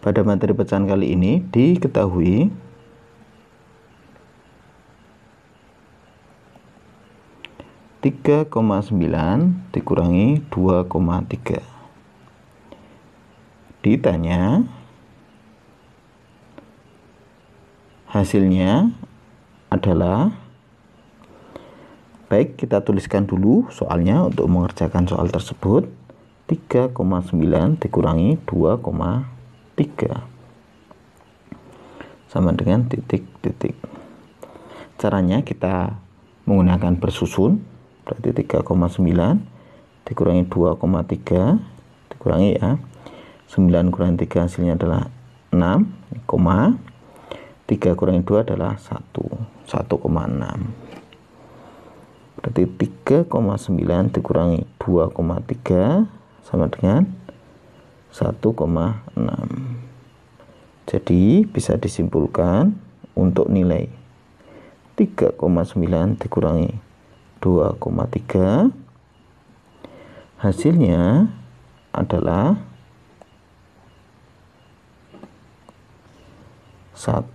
Pada materi pecahan kali ini diketahui tiga koma sembilan dikurangi dua koma tiga. Ditanya hasilnya adalah baik kita tuliskan dulu soalnya untuk mengerjakan soal tersebut 3,9 dikurangi 3 sama dengan titik-titik caranya kita menggunakan bersusun berarti 3,9 dikurangi 2,3 dikurangi ya 9 kurang 3 hasilnya adalah 6 koma 3 kurangi 2 adalah 1 1,6 berarti 3,9 dikurangi 2,3 sama dengan 1,6 jadi bisa disimpulkan untuk nilai 3,9 dikurangi 2,3 hasilnya adalah 1,6